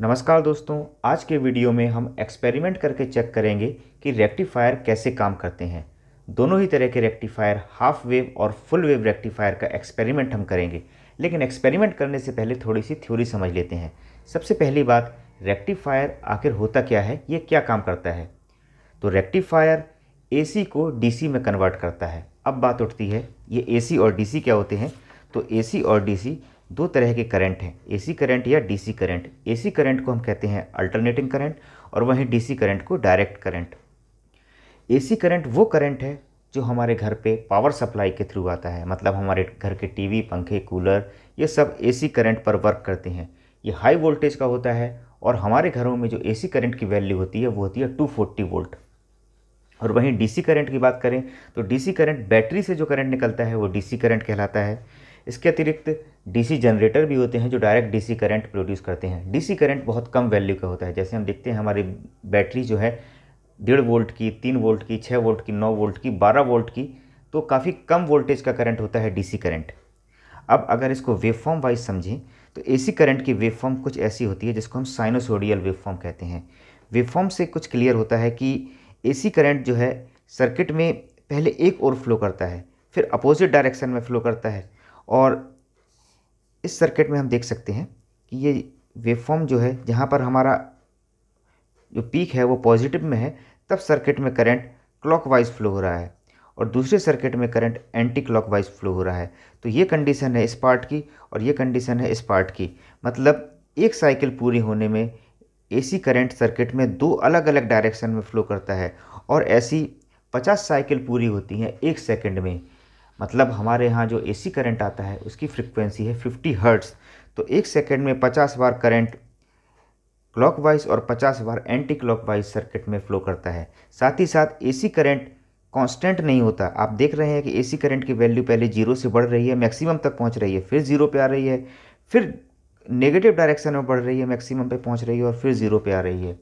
नमस्कार दोस्तों आज के वीडियो में हम एक्सपेरिमेंट करके चेक करेंगे कि रेक्टिफायर कैसे काम करते हैं दोनों ही तरह के रेक्टिफायर हाफ वेव और फुल वेव रेक्टिफायर का एक्सपेरिमेंट हम करेंगे लेकिन एक्सपेरिमेंट करने से पहले थोड़ी सी थ्योरी समझ लेते हैं सबसे पहली बात रेक्टिफायर आखिर होता क्या है ये क्या काम करता है तो रेक्टिफायर ए को डी में कन्वर्ट करता है अब बात उठती है ये ए और डी क्या होते हैं तो ए और डी दो तरह के करंट हैं एसी करंट या डीसी करंट एसी करंट को हम कहते हैं अल्टरनेटिंग करंट और वहीं डीसी करंट को डायरेक्ट करंट एसी करंट वो करंट है जो हमारे घर पे पावर सप्लाई के थ्रू आता है मतलब हमारे घर के टीवी पंखे कूलर ये सब एसी करंट पर वर्क करते हैं ये हाई वोल्टेज का होता है और हमारे घरों में जो एसी करंट की वैल्यू होती है वो होती है टू वोल्ट और वहीं डीसी करंट की बात करें तो डीसी करंट बैटरी से जो करंट निकलता है वो डीसी करंट कहलाता है इसके अतिरिक्त डीसी जनरेटर भी होते हैं जो डायरेक्ट डीसी करंट प्रोड्यूस करते हैं डीसी करंट बहुत कम वैल्यू का होता है जैसे हम देखते हैं हमारी बैटरी जो है डेढ़ वोल्ट की तीन वोल्ट की छः वोल्ट की नौ वोल्ट की बारह वोल्ट की तो काफ़ी कम वोल्टेज का करंट होता है डीसी करंट अब अगर इसको वेवफॉर्म वाइज समझें तो एसी करंट की वेवफॉर्म कुछ ऐसी होती है जिसको हम साइनोसोडियल वेवफॉर्म कहते हैं वेवफॉर्म से कुछ क्लियर होता है कि एसी करंट जो है सर्किट में पहले एक ओर फ्लो करता है फिर अपोजिट डायरेक्शन में फ्लो करता है और इस सर्किट में हम देख सकते हैं कि ये वेवफॉर्म जो है जहाँ पर हमारा जो पीक है वो पॉजिटिव में है तब सर्किट में करंट क्लॉकवाइज फ्लो हो रहा है और दूसरे सर्किट में करंट एंटी क्लॉकवाइज फ्लो हो रहा है तो ये कंडीशन है इस पार्ट की और ये कंडीशन है इस पार्ट की मतलब एक साइकिल पूरी होने में एसी करंट सर्किट में दो अलग अलग डायरेक्शन में फ्लो करता है और ऐसी 50 साइकिल पूरी होती हैं एक सेकंड में मतलब हमारे यहाँ जो एसी करंट आता है उसकी फ्रिक्वेंसी है 50 हर्ट्स तो एक सेकंड में 50 बार करंट क्लॉकवाइज और 50 बार एंटी क्लॉकवाइज सर्किट में फ्लो करता है साथ ही साथ एसी करंट कांस्टेंट नहीं होता आप देख रहे हैं कि एसी करंट की वैल्यू पहले जीरो से बढ़ रही है मैक्सिमम तक पहुँच रही है फिर जीरो पर आ रही है फिर नेगेटिव डायरेक्शन में बढ़ रही है मैक्सिमम पर पहुँच रही है और फिर जीरो पर आ रही है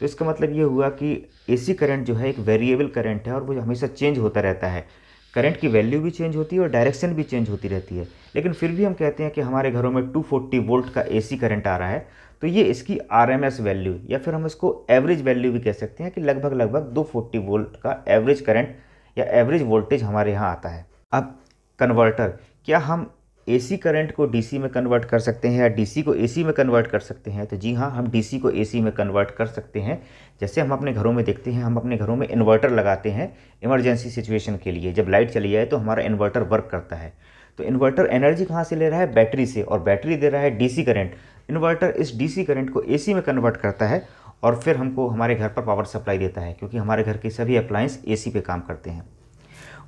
तो इसका मतलब ये हुआ कि एसी करंट जो है एक वेरिएबल करंट है और वो हमेशा चेंज होता रहता है करंट की वैल्यू भी चेंज होती है और डायरेक्शन भी चेंज होती रहती है लेकिन फिर भी हम कहते हैं कि हमारे घरों में 240 वोल्ट का एसी करंट आ रहा है तो ये इसकी आरएमएस वैल्यू या फिर हम इसको एवरेज वैल्यू भी कह सकते हैं कि लगभग लगभग 240 वोल्ट का एवरेज करंट या एवरेज वोल्टेज हमारे यहाँ आता है अब कन्वर्टर क्या हम एसी करंट को डीसी में कन्वर्ट कर सकते हैं या डीसी को एसी में कन्वर्ट कर सकते हैं तो जी हाँ हम डीसी को एसी में कन्वर्ट कर सकते हैं जैसे हम अपने घरों में देखते हैं हम अपने घरों में इन्वर्टर लगाते हैं इमरजेंसी सिचुएशन के लिए जब लाइट चली जाए तो हमारा इन्वर्टर वर्क करता है तो इन्वर्टर एनर्जी कहाँ से ले रहा है बैटरी से और बैटरी दे रहा है डी करंट इन्वर्टर इस डी करंट को ए में कन्वर्ट करता है और फिर हमको हमारे घर पर पावर सप्लाई देता है क्योंकि हमारे घर के सभी अप्लाइंस ए पे काम करते हैं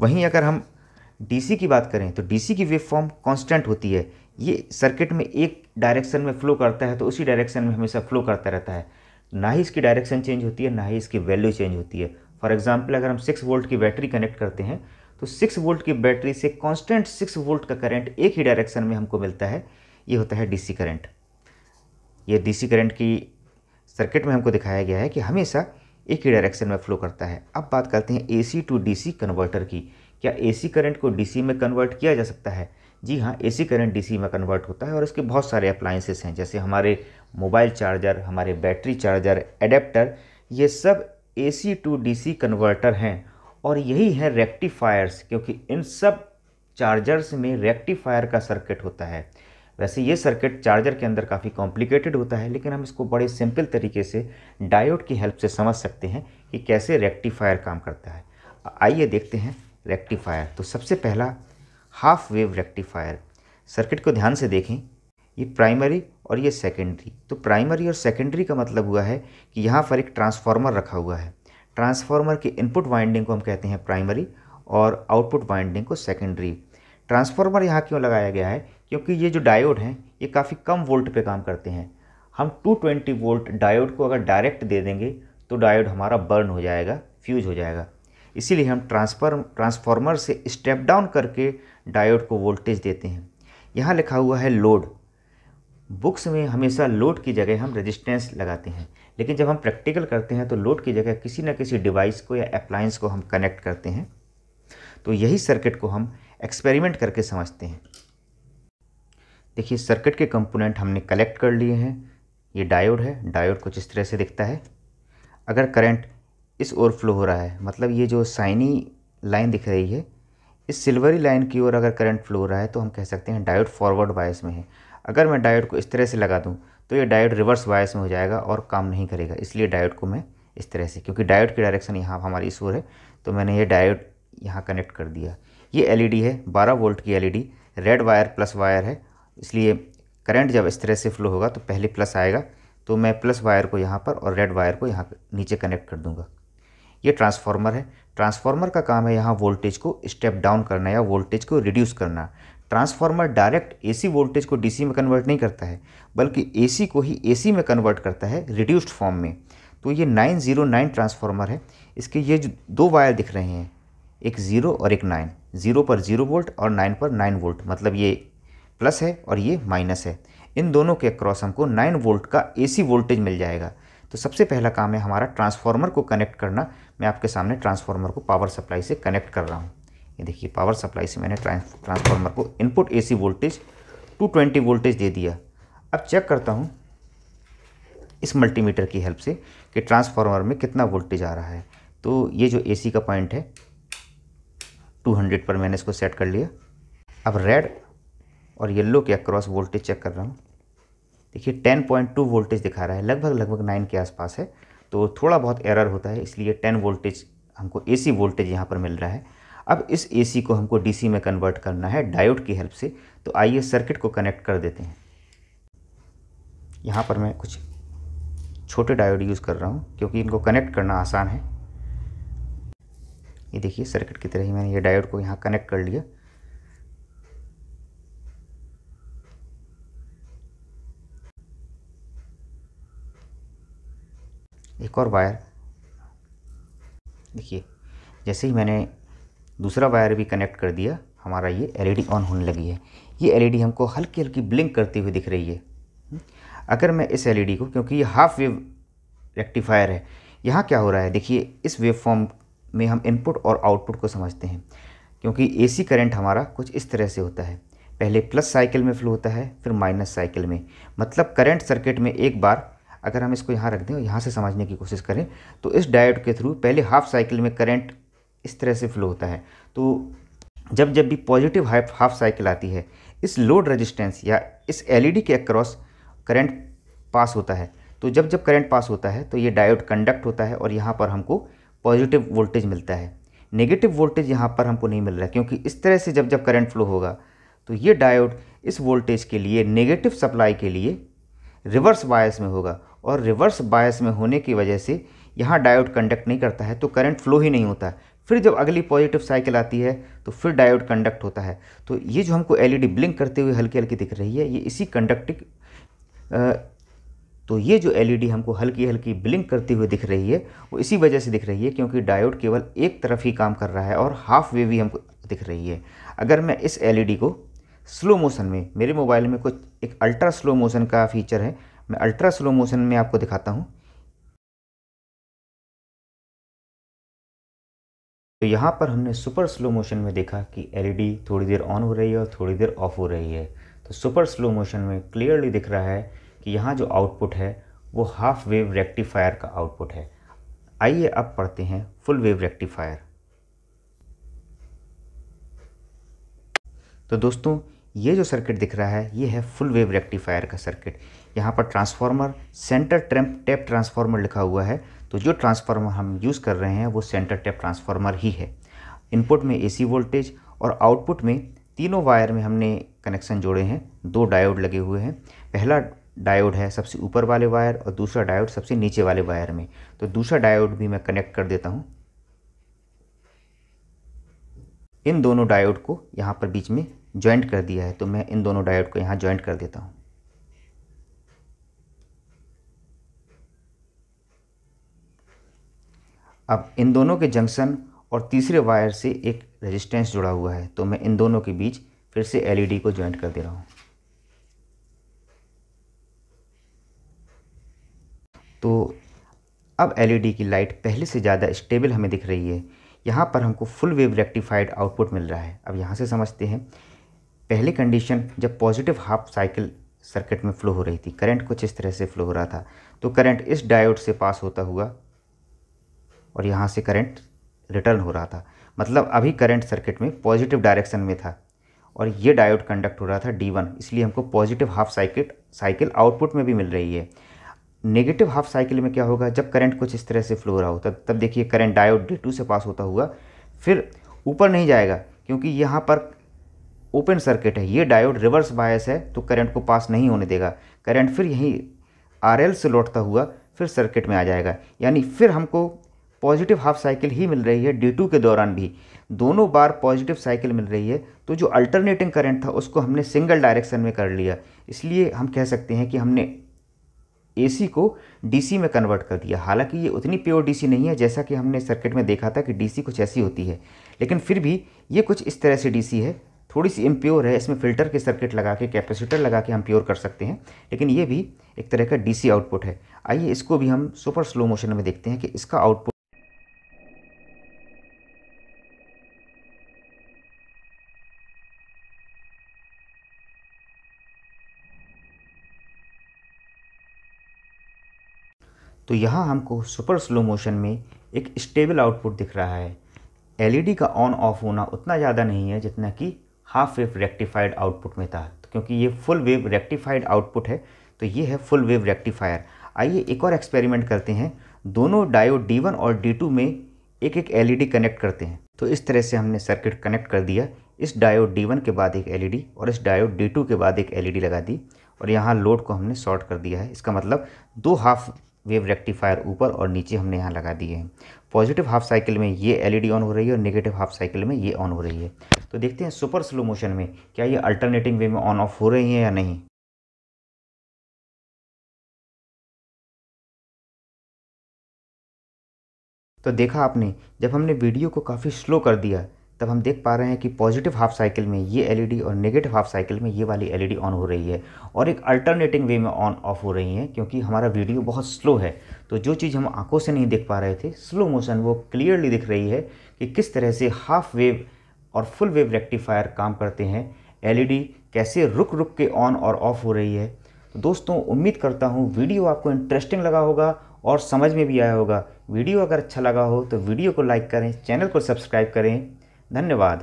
वहीं अगर हम डीसी की बात करें तो डीसी की वेव फॉर्म कॉन्स्टेंट होती है ये सर्किट में एक डायरेक्शन में फ्लो करता है तो उसी डायरेक्शन में हमेशा फ्लो करता रहता है ना ही इसकी डायरेक्शन चेंज होती है ना ही इसकी वैल्यू चेंज होती है फॉर एग्जाम्पल अगर हम सिक्स वोल्ट की बैटरी कनेक्ट करते हैं तो सिक्स वोल्ट की बैटरी से कांस्टेंट सिक्स वोल्ट का करंट एक ही डायरेक्शन में हमको मिलता है ये होता है डीसी करंट ये डीसी करंट की सर्किट में हमको दिखाया गया है कि हमेशा एक ही डायरेक्शन में फ्लो करता है अब बात करते हैं एसी टू डीसी कन्वर्टर की क्या एसी करंट को डीसी में कन्वर्ट किया जा सकता है जी हाँ एसी करंट डीसी में कन्वर्ट होता है और इसके बहुत सारे अप्लाइंसेस हैं जैसे हमारे मोबाइल चार्जर हमारे बैटरी चार्जर एडेप्टर ये सब एसी टू डीसी कन्वर्टर हैं और यही हैं रेक्टिफायर्स क्योंकि इन सब चार्जर्स में रेक्टिफायर का सर्किट होता है वैसे ये सर्किट चार्जर के अंदर काफ़ी कॉम्प्लिकेटेड होता है लेकिन हम इसको बड़े सिंपल तरीके से डायोड की हेल्प से समझ सकते हैं कि कैसे रेक्टिफायर काम करता है आइए देखते हैं रेक्टिफायर तो सबसे पहला हाफ वेव रेक्टिफायर सर्किट को ध्यान से देखें ये प्राइमरी और ये सेकेंडरी तो प्राइमरी और सेकेंडरी का मतलब हुआ है कि यहाँ पर एक ट्रांसफार्मर रखा हुआ है ट्रांसफार्मर के इनपुट वाइंडिंग को हम कहते हैं प्राइमरी और आउटपुट वाइंडिंग को सेकेंडरी ट्रांसफार्मर यहाँ क्यों लगाया गया है क्योंकि ये जो डायोड हैं ये काफ़ी कम वोल्ट पे काम करते हैं हम 220 वोल्ट डायोड को अगर डायरेक्ट दे देंगे तो डायोड हमारा बर्न हो जाएगा फ्यूज हो जाएगा इसीलिए हम ट्रांसफर ट्रांसफार्मर से स्टेप डाउन करके डायोड को वोल्टेज देते हैं यहाँ लिखा हुआ है लोड बुक्स में हमेशा लोड की जगह हम रेजिस्टेंस लगाते हैं लेकिन जब हम प्रैक्टिकल करते हैं तो लोड की जगह किसी न किसी डिवाइस को या अप्लायंस को हम कनेक्ट करते हैं तो यही सर्किट को हम एक्सपेरिमेंट करके समझते हैं देखिए सर्किट के कंपोनेंट हमने कलेक्ट कर लिए हैं ये डायोड है डायोड कुछ इस तरह से दिखता है अगर करंट इस ओर फ्लो हो रहा है मतलब ये जो साइनी लाइन दिख रही है इस सिल्वरी लाइन की ओर अगर करंट फ्लो हो रहा है तो हम कह सकते हैं डायोड फॉरवर्ड बायस में है अगर मैं डायोड को इस तरह से लगा दूँ तो ये डायोड रिवर्स बायस में हो जाएगा और काम नहीं करेगा इसलिए डायोड को मैं इस तरह से क्योंकि डायोड की डायरेक्शन यहाँ हमारी इस ओर है तो मैंने ये डायोड यहाँ कनेक्ट कर दिया ये एल है बारह वोल्ट की L red wire plus wire है इसलिए करंट जब इस तरह से फ्लो होगा तो पहले प्लस आएगा तो मैं प्लस वायर को यहाँ पर और रेड वायर को यहाँ नीचे कनेक्ट कर दूँगा ये ट्रांसफार्मर है ट्रांसफार्मर का काम है यहाँ वोल्टेज को स्टेप डाउन करना या वोल्टेज को रिड्यूस करना ट्रांसफार्मर डायरेक्ट एसी वोल्टेज को डीसी में कन्वर्ट नहीं करता है बल्कि एसी को ही एसी में कन्वर्ट करता है रिड्यूस्ड फॉर्म में तो ये 909 ट्रांसफार्मर है इसके ये जो दो वायर दिख रहे हैं एक ज़ीरो और एक नाइन ज़ीरो पर ज़ीरो वोल्ट और नाइन पर नाइन वोल्ट मतलब ये प्लस है और ये माइनस है इन दोनों के अक्रॉस हमको नाइन वोल्ट का ए वोल्टेज मिल जाएगा तो सबसे पहला काम है हमारा ट्रांसफार्मर को कनेक्ट करना मैं आपके सामने ट्रांसफार्मर को पावर सप्लाई से कनेक्ट कर रहा हूँ ये देखिए पावर सप्लाई से मैंने ट्रांसफार्मर को input A voltage to voltage दे दिया अब चेक करता हूँ इस मल्टीमीटर की हेल्प से कि ट्रांसफार्मर में कितना वोल्टेज आ रहा है तो ये जो एसी का पॉइंट है 200 पर मैंने इसको सेट कर लिया अब रेड और येलो के अक्रॉस वोल्टेज चेक कर रहा हूँ देखिए टेन पॉइंट टू वोल्टेज दिखा रहा है लगभग लगभग नाइन के आसपास है तो थोड़ा बहुत एरर होता है इसलिए टेन वोल्टेज हमको एसी वोल्टेज यहाँ पर मिल रहा है अब इस एसी को हमको डीसी में कन्वर्ट करना है डायोड की हेल्प से तो आइए सर्किट को कनेक्ट कर देते हैं यहाँ पर मैं कुछ छोटे डायोड यूज़ कर रहा हूँ क्योंकि इनको कनेक्ट करना आसान है ये देखिए सर्किट की तरह ही मैंने ये डायोड को यहाँ कनेक्ट कर लिया एक और वायर देखिए जैसे ही मैंने दूसरा वायर भी कनेक्ट कर दिया हमारा ये एलईडी ऑन होने लगी है ये एलईडी हमको हल्की हल्की ब्लिंक करती हुई दिख रही है अगर मैं इस एलईडी को क्योंकि ये हाफ वेव रेक्टिफायर है यहाँ क्या हो रहा है देखिए इस वेव फॉर्म में हम इनपुट और आउटपुट को समझते हैं क्योंकि सी करेंट हमारा कुछ इस तरह से होता है पहले प्लस साइकिल में फ्लो होता है फिर माइनस साइकिल में मतलब करंट सर्किट में एक बार अगर हम इसको यहाँ रख दें और यहाँ से समझने की कोशिश करें तो इस डायोड के थ्रू पहले हाफ साइकिल में करंट इस तरह से फ्लो होता है तो जब जब भी पॉजिटिव हाफ साइकिल आती है इस लोड रेजिस्टेंस या इस एलईडी के अक्रॉस करंट पास होता है तो जब जब करंट पास होता है तो ये डायोड कंडक्ट होता है और यहाँ पर हमको पॉजिटिव वोल्टेज मिलता है नेगेटिव वोल्टेज यहाँ पर हमको नहीं मिल रहा क्योंकि इस तरह से जब जब करंट फ्लो होगा तो ये डायोड इस वोल्टेज के लिए नेगेटिव सप्लाई के लिए रिवर्स बायस में होगा और रिवर्स बायस में होने की वजह से यहाँ डायोड कंडक्ट नहीं करता है तो करंट फ्लो ही नहीं होता है फिर जब अगली पॉजिटिव साइकिल आती है तो फिर डायोड कंडक्ट होता है तो ये जो हमको एलईडी ब्लिंक करते हुए हल्की हल्की दिख रही है ये इसी कंडक्टिंग तो ये जो एलईडी हमको हल्की हल्की ब्लिंक करती हुई दिख रही है वो इसी वजह से दिख रही है क्योंकि डायोड केवल एक तरफ ही काम कर रहा है और हाफ वे भी हमको दिख रही है अगर मैं इस एलईडी को स्लो मोशन में मेरे मोबाइल में कुछ एक अल्ट्रा स्लो मोशन का फीचर है मैं अल्ट्रा स्लो मोशन में आपको दिखाता हूँ तो यहाँ पर हमने सुपर स्लो मोशन में देखा कि एलईडी थोड़ी देर ऑन हो रही है और थोड़ी देर ऑफ हो रही है तो सुपर स्लो मोशन में क्लियरली दिख रहा है कि यहाँ जो आउटपुट है वो हाफ वेव रेक्टिफायर का आउटपुट है आइए अब पढ़ते हैं फुल वेव रेक्टिफायर तो दोस्तों ये जो सर्किट दिख रहा है ये है फुल वेव रेक्टिफायर का सर्किट यहाँ पर transformer centre tramp tap transformer लिखा हुआ है तो जो ट्रांसफार्मर हम यूज़ कर रहे हैं वो सेंटर टैप ट्रांसफार्मर ही है इनपुट में एसी वोल्टेज और आउटपुट में तीनों वायर में हमने कनेक्शन जोड़े हैं दो डायोड लगे हुए हैं पहला डायोड है सबसे ऊपर वाले वायर और दूसरा डायोड सबसे नीचे वाले वायर में तो दूसरा डायोड भी मैं कनेक्ट कर देता हूँ इन दोनों डायोड को यहाँ पर बीच में ज्वाइंट कर दिया है तो मैं इन दोनों डायोड को यहाँ ज्वाइंट कर देता हूँ अब इन दोनों के जंक्शन और तीसरे वायर से एक रेजिस्टेंस जुड़ा हुआ है तो मैं इन दोनों के बीच फिर से एलईडी e को ज्वाइंट कर दे रहा हूँ तो अब एलईडी e की लाइट पहले से ज़्यादा स्टेबल हमें दिख रही है यहाँ पर हमको फुल वेव रेक्टिफाइड आउटपुट मिल रहा है अब यहाँ से समझते हैं पहले कंडीशन जब पॉजिटिव हाफ साइकिल सर्किट में फ़्लो हो रही थी करंट कुछ इस तरह से फ़्लो हो रहा था तो करंट इस डायोड से पास होता हुआ और यहाँ से करंट रिटर्न हो रहा था मतलब अभी करंट सर्किट में पॉजिटिव डायरेक्शन में था और ये डायोड कंडक्ट हो रहा था डी वन इसलिए हमको positive half cycle cycle output में भी मिल रही है नेगेटिव हाफ साइकिल में क्या होगा जब करंट कुछ इस तरह से फ्लो हो रहा होता तब देखिए करंट डायोड डी टू से पास होता हुआ फिर ऊपर नहीं जाएगा क्योंकि यहाँ पर ओपन सर्किट है ये डायोड रिवर्स बायस है तो करंट को पास नहीं होने देगा करंट फिर यहीं आर से लौटता हुआ फिर सर्किट में आ जाएगा यानी फिर हमको पॉजिटिव हाफ साइकिल ही मिल रही है डी टू के दौरान भी दोनों बार पॉजिटिव साइकिल मिल रही है तो जो अल्टरनेटिंग करंट था उसको हमने सिंगल डायरेक्शन में कर लिया इसलिए हम कह सकते हैं कि हमने एसी को डीसी में कन्वर्ट कर दिया हालांकि ये उतनी प्योर डीसी नहीं है जैसा कि हमने सर्किट में देखा था कि डीसी कुछ ऐसी होती है लेकिन फिर भी ये कुछ इस तरह से डीसी है थोड़ी सी इम्प्योर है इसमें फ़िल्टर के सर्किट लगा के कैपेसिटर लगा के हम प्योर कर सकते हैं लेकिन ये भी एक तरह का डीसी आउटपुट है आइए इसको भी हम सुपर स्लो मोशन में देखते हैं कि इसका आउटपुट तो यहाँ हमको सुपर स्लो मोशन में एक स्टेबल आउटपुट दिख रहा है एलईडी का ऑन ऑफ होना उतना ज़्यादा नहीं है जितना कि हाफ वेव रेक्टिफाइड आउटपुट में था तो क्योंकि ये फुल वेव रेक्टिफाइड आउटपुट है तो ये है फुल वेव रेक्टिफायर आइए एक और एक्सपेरिमेंट करते हैं दोनों डायो D1 और D2 में एक एक एल कनेक्ट करते हैं तो इस तरह से हमने सर्किट कनेक्ट कर दिया इस डायोड D1 के बाद एक एल और इस डायोड D2 के बाद एक एल लगा दी और यहाँ लोड को हमने शॉर्ट कर दिया है इसका मतलब दो हाफ वेव रेक्टिफायर ऊपर और नीचे हमने यहाँ लगा दिए हैं पॉजिटिव हाफ साइकिल में ये एलईडी ऑन हो रही है और नेगेटिव हाफ साइकिल में ये ऑन हो रही है तो देखते हैं सुपर स्लो मोशन में क्या ये अल्टरनेटिंग वे में ऑन ऑफ हो रही है या नहीं तो देखा आपने जब हमने वीडियो को काफ़ी स्लो कर दिया तब हम देख पा रहे हैं कि पॉजिटिव हाफ साइकिल में ये एलईडी और नेगेटिव हाफ साइकिल में ये वाली एलईडी ऑन हो रही है और एक अल्टरनेटिंग वे में ऑन ऑफ हो रही है क्योंकि हमारा वीडियो बहुत स्लो है तो जो चीज़ हम आंखों से नहीं देख पा रहे थे स्लो मोशन वो क्लियरली दिख रही है कि किस तरह से हाफ वेव और फुल वेव रेक्टिफायर काम करते हैं एल कैसे रुक रुक के ऑन और ऑफ हो रही है तो दोस्तों उम्मीद करता हूँ वीडियो आपको इंटरेस्टिंग लगा होगा और समझ में भी आया होगा वीडियो अगर अच्छा लगा हो तो वीडियो को लाइक करें चैनल को सब्सक्राइब करें धन्यवाद